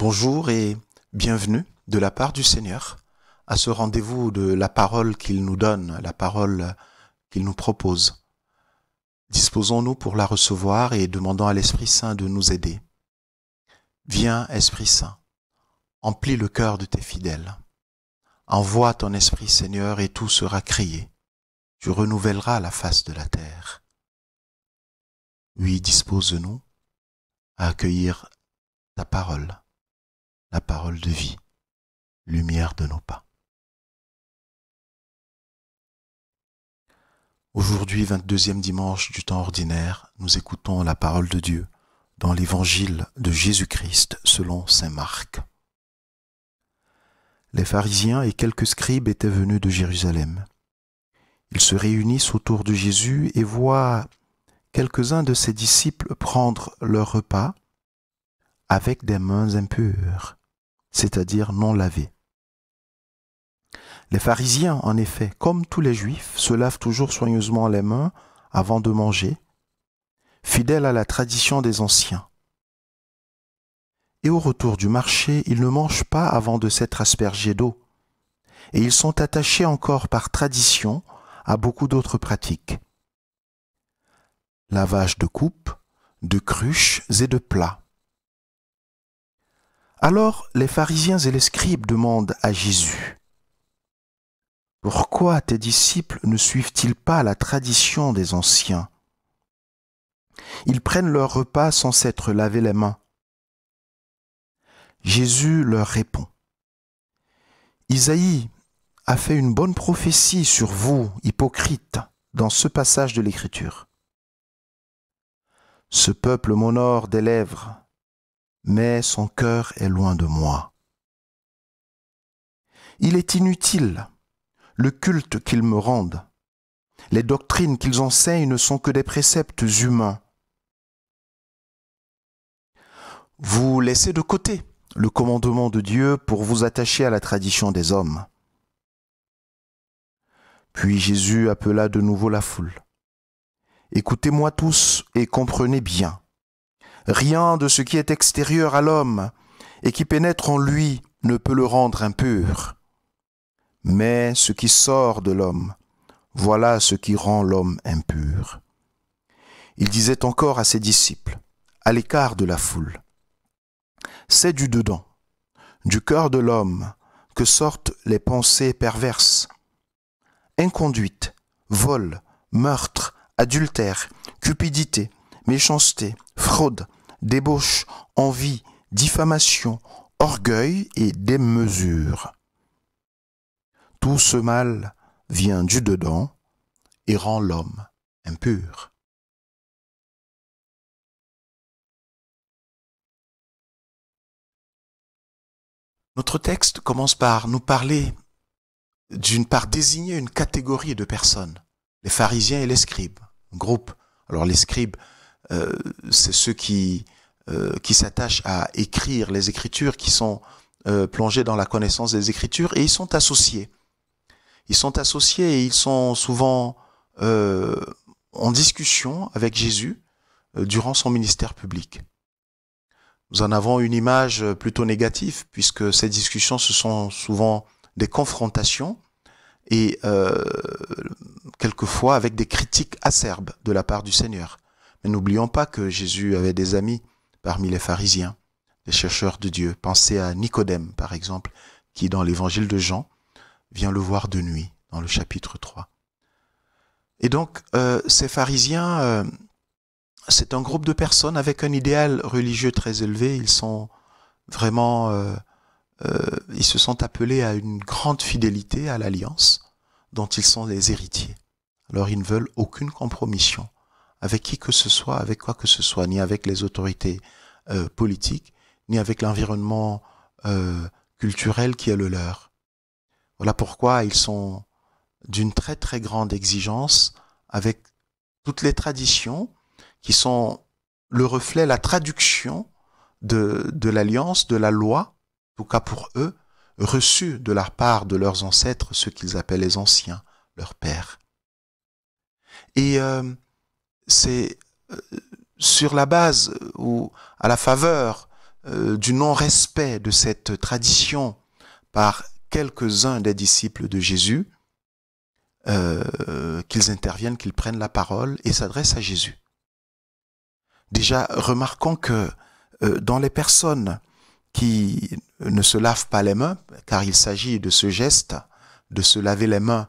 Bonjour et bienvenue de la part du Seigneur à ce rendez-vous de la parole qu'il nous donne, la parole qu'il nous propose. Disposons-nous pour la recevoir et demandons à l'Esprit Saint de nous aider. Viens, Esprit Saint, emplis le cœur de tes fidèles. Envoie ton Esprit, Seigneur, et tout sera créé. Tu renouvelleras la face de la terre. Oui, dispose-nous à accueillir ta parole la parole de vie, lumière de nos pas. Aujourd'hui, 22e dimanche du temps ordinaire, nous écoutons la parole de Dieu dans l'évangile de Jésus-Christ selon Saint Marc. Les pharisiens et quelques scribes étaient venus de Jérusalem. Ils se réunissent autour de Jésus et voient quelques-uns de ses disciples prendre leur repas avec des mains impures c'est-à-dire non lavé. Les pharisiens, en effet, comme tous les juifs, se lavent toujours soigneusement les mains avant de manger, fidèles à la tradition des anciens. Et au retour du marché, ils ne mangent pas avant de s'être aspergés d'eau, et ils sont attachés encore par tradition à beaucoup d'autres pratiques. Lavage de coupes, de cruches et de plats, alors les pharisiens et les scribes demandent à Jésus, Pourquoi tes disciples ne suivent-ils pas la tradition des anciens Ils prennent leur repas sans s'être lavé les mains. Jésus leur répond, Isaïe a fait une bonne prophétie sur vous, hypocrites, dans ce passage de l'Écriture. Ce peuple m'honore des lèvres, mais son cœur est loin de moi. Il est inutile le culte qu'ils me rendent. Les doctrines qu'ils enseignent ne sont que des préceptes humains. Vous laissez de côté le commandement de Dieu pour vous attacher à la tradition des hommes. Puis Jésus appela de nouveau la foule. Écoutez-moi tous et comprenez bien. Rien de ce qui est extérieur à l'homme et qui pénètre en lui ne peut le rendre impur. Mais ce qui sort de l'homme, voilà ce qui rend l'homme impur. Il disait encore à ses disciples, à l'écart de la foule, C'est du dedans, du cœur de l'homme, que sortent les pensées perverses, inconduite, vol, meurtre, adultère, cupidité, méchanceté, fraude, débauche, envie, diffamation, orgueil et démesure. Tout ce mal vient du dedans et rend l'homme impur. Notre texte commence par nous parler d'une part désigner une catégorie de personnes, les pharisiens et les scribes, groupe. Alors les scribes, euh, c'est ceux qui, euh, qui s'attachent à écrire les Écritures, qui sont euh, plongés dans la connaissance des Écritures, et ils sont associés. Ils sont associés et ils sont souvent en discussion avec Jésus durant son ministère public. Nous en avons une image plutôt négative, puisque ces discussions, ce sont souvent des confrontations et quelquefois avec des critiques acerbes de la part du Seigneur. Mais n'oublions pas que Jésus avait des amis parmi les pharisiens, les chercheurs de Dieu. Pensez à Nicodème, par exemple, qui dans l'évangile de Jean vient le voir de nuit, dans le chapitre 3. Et donc, euh, ces pharisiens, euh, c'est un groupe de personnes avec un idéal religieux très élevé. Ils sont vraiment... Euh, ils se sont appelés à une grande fidélité à l'alliance dont ils sont les héritiers. Alors ils ne veulent aucune compromission avec qui que ce soit, avec quoi que ce soit, ni avec les autorités euh, politiques, ni avec l'environnement euh, culturel qui est le leur. Voilà pourquoi ils sont d'une très très grande exigence avec toutes les traditions qui sont le reflet, la traduction de, de l'alliance, de la loi, en tout cas pour eux, reçue de la part de leurs ancêtres, ceux qu'ils appellent les anciens, leurs pères. Et euh, c'est euh, sur la base euh, ou à la faveur euh, du non-respect de cette tradition par quelques-uns des disciples de Jésus qu'ils interviennent, qu'ils prennent la parole et s'adressent à Jésus. Déjà, remarquons que dans les personnes qui ne se lavent pas les mains, car il s'agit de ce geste, de se laver les mains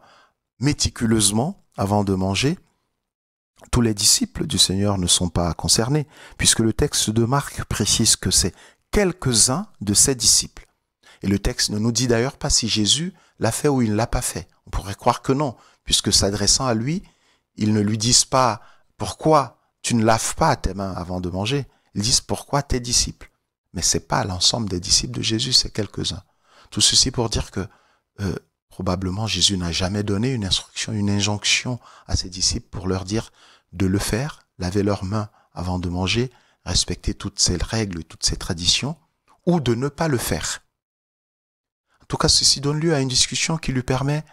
méticuleusement avant de manger, tous les disciples du Seigneur ne sont pas concernés, puisque le texte de Marc précise que c'est quelques-uns de ses disciples. Et le texte ne nous dit d'ailleurs pas si Jésus l'a fait ou il ne l'a pas fait. On pourrait croire que non, puisque s'adressant à lui, ils ne lui disent pas pourquoi tu ne laves pas tes mains avant de manger. Ils disent pourquoi tes disciples. Mais c'est pas l'ensemble des disciples de Jésus, c'est quelques-uns. Tout ceci pour dire que euh, probablement Jésus n'a jamais donné une instruction, une injonction à ses disciples pour leur dire de le faire, laver leurs mains avant de manger, respecter toutes ces règles, toutes ces traditions, ou de ne pas le faire. En tout cas, ceci donne lieu à une discussion qui lui permet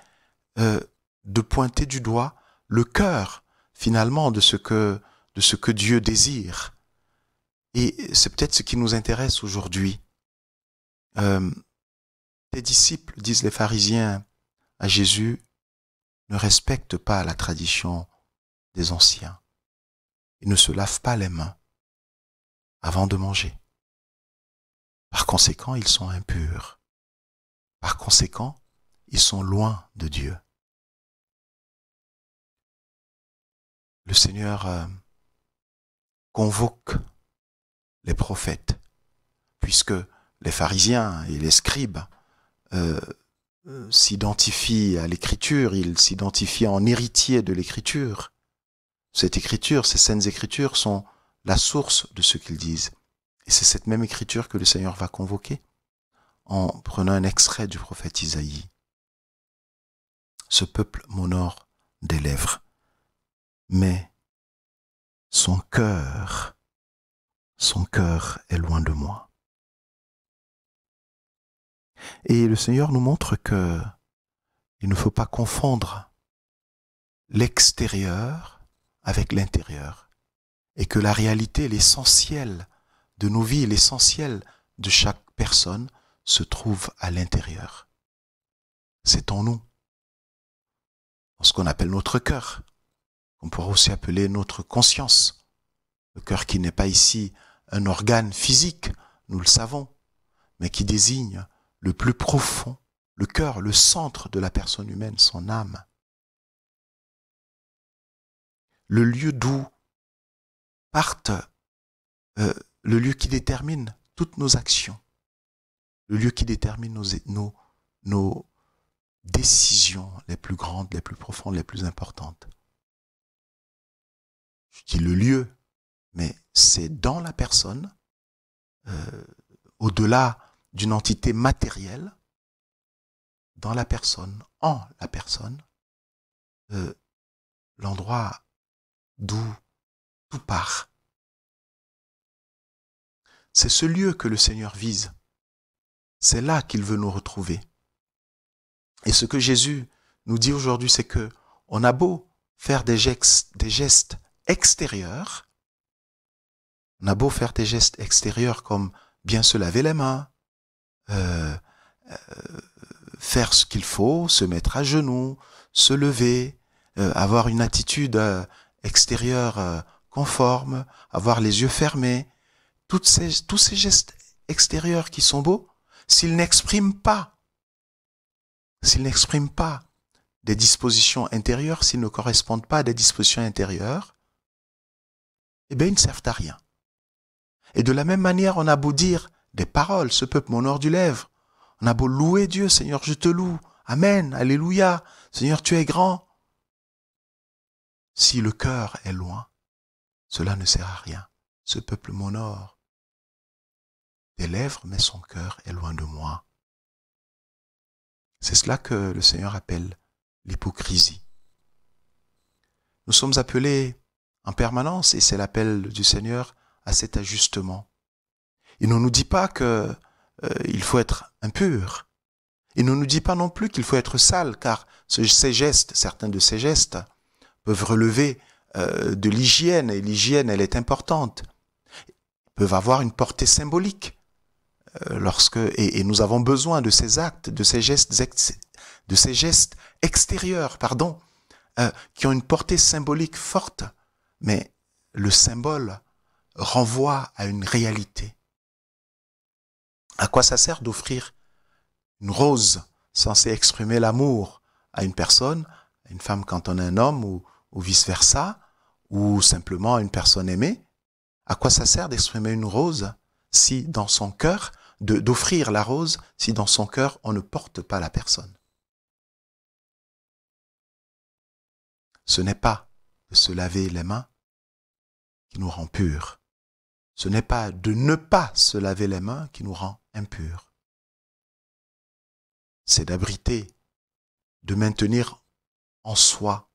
euh, de pointer du doigt le cœur, finalement, de ce que, de ce que Dieu désire. Et c'est peut-être ce qui nous intéresse aujourd'hui. Euh, disciples, disent les pharisiens, à Jésus ne respecte pas la tradition des anciens et ne se lavent pas les mains avant de manger. Par conséquent, ils sont impurs. Par conséquent, ils sont loin de Dieu. Le Seigneur euh, convoque les prophètes, puisque les pharisiens et les scribes euh, s'identifie à l'écriture, il s'identifie en héritier de l'écriture. Cette écriture, ces saines écritures sont la source de ce qu'ils disent. Et c'est cette même écriture que le Seigneur va convoquer en prenant un extrait du prophète Isaïe. Ce peuple m'honore des lèvres, mais son cœur, son cœur est loin de moi. Et le Seigneur nous montre que il ne faut pas confondre l'extérieur avec l'intérieur. Et que la réalité, l'essentiel de nos vies, l'essentiel de chaque personne se trouve à l'intérieur. C'est en nous. En ce qu'on appelle notre cœur. On pourrait aussi appeler notre conscience. Le cœur qui n'est pas ici un organe physique, nous le savons, mais qui désigne le plus profond, le cœur, le centre de la personne humaine, son âme. Le lieu d'où partent, euh, le lieu qui détermine toutes nos actions, le lieu qui détermine nos, nos, nos décisions les plus grandes, les plus profondes, les plus importantes. Je dis le lieu, mais c'est dans la personne, euh, au-delà d'une entité matérielle dans la personne, en la personne, l'endroit d'où tout part. C'est ce lieu que le Seigneur vise. C'est là qu'il veut nous retrouver. Et ce que Jésus nous dit aujourd'hui, c'est que on a beau faire des gestes extérieurs, on a beau faire des gestes extérieurs comme bien se laver les mains, euh, euh, faire ce qu'il faut, se mettre à genoux, se lever, euh, avoir une attitude extérieure conforme, avoir les yeux fermés. Toutes ces, tous ces gestes extérieurs qui sont beaux, s'ils n'expriment pas, s'ils n'expriment pas des dispositions intérieures, s'ils ne correspondent pas à des dispositions intérieures, eh bien, ils ne servent à rien. Et de la même manière, on a beau dire, des paroles, ce peuple m'honore du lèvre. On a beau louer Dieu, Seigneur, je te loue. Amen, Alléluia. Seigneur, tu es grand. Si le cœur est loin, cela ne sert à rien. Ce peuple m'honore. Des lèvres, mais son cœur est loin de moi. C'est cela que le Seigneur appelle l'hypocrisie. Nous sommes appelés en permanence, et c'est l'appel du Seigneur, à cet ajustement, il ne nous dit pas que euh, il faut être impur. Il ne nous dit pas non plus qu'il faut être sale, car ces gestes, certains de ces gestes, peuvent relever euh, de l'hygiène, et l'hygiène, elle est importante. Ils peuvent avoir une portée symbolique. Euh, lorsque, et, nous avons besoin de ces actes, de ces gestes, de ces gestes extérieurs, pardon, qui ont une portée symbolique forte. Mais le symbole renvoie à une réalité. À quoi ça sert d'offrir une rose censée exprimer l'amour à une personne, à une femme quand on est un homme ou, vice-versa, ou simplement à une personne aimée À quoi ça sert d'exprimer une rose si dans son cœur, d'offrir la rose, si dans son cœur on ne porte pas la personne Ce n'est pas de se laver les mains qui nous rend purs. Ce n'est pas de ne pas se laver les mains qui nous rend c'est d'abriter, de maintenir en soi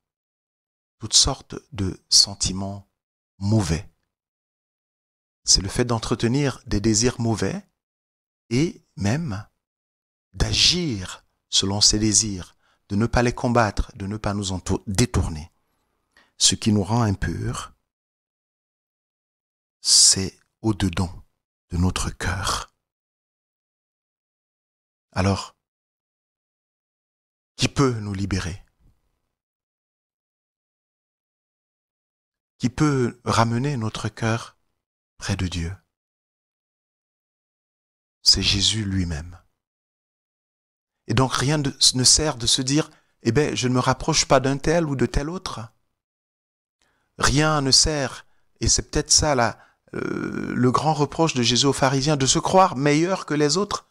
toutes sortes de sentiments mauvais. C'est le fait d'entretenir des désirs mauvais et même d'agir selon ces désirs, de ne pas les combattre, de ne pas nous en détourner. Ce qui nous rend impurs, c'est au-dedans de notre cœur. Alors, qui peut nous libérer Qui peut ramener notre cœur près de Dieu C'est Jésus lui-même. Et donc rien ne sert de se dire, eh bien, je ne me rapproche pas d'un tel ou de tel autre. Rien ne sert, et c'est peut-être ça euh, le grand reproche de Jésus aux pharisiens, de se croire meilleur que les autres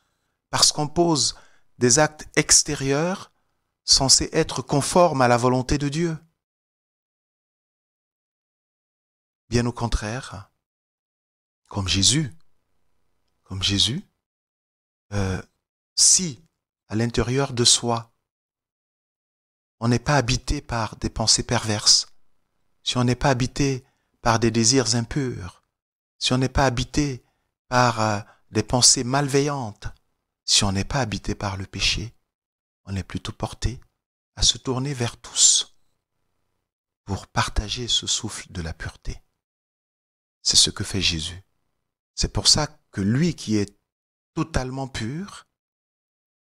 parce qu'on pose des actes extérieurs censés être conformes à la volonté de Dieu. Bien au contraire, comme Jésus, comme Jésus, euh, si à l'intérieur de soi, on n'est pas habité par des pensées perverses, si on n'est pas habité par des désirs impurs, si on n'est pas habité par euh, des pensées malveillantes, si on n'est pas habité par le péché, on est plutôt porté à se tourner vers tous pour partager ce souffle de la pureté. C'est ce que fait Jésus. C'est pour ça que lui qui est totalement pur,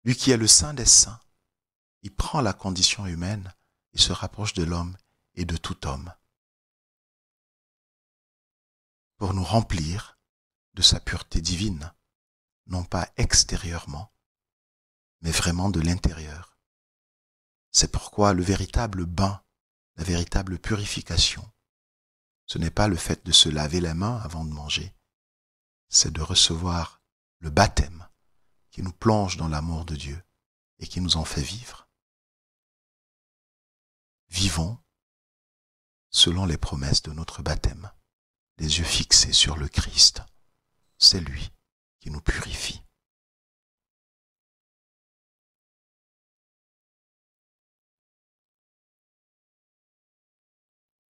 lui qui est le saint des saints, il prend la condition humaine, et se rapproche de l'homme et de tout homme pour nous remplir de sa pureté divine non pas extérieurement, mais vraiment de l'intérieur. C'est pourquoi le véritable bain, la véritable purification, ce n'est pas le fait de se laver la mains avant de manger, c'est de recevoir le baptême qui nous plonge dans l'amour de Dieu et qui nous en fait vivre. Vivons selon les promesses de notre baptême, les yeux fixés sur le Christ. C'est lui il nous purifie.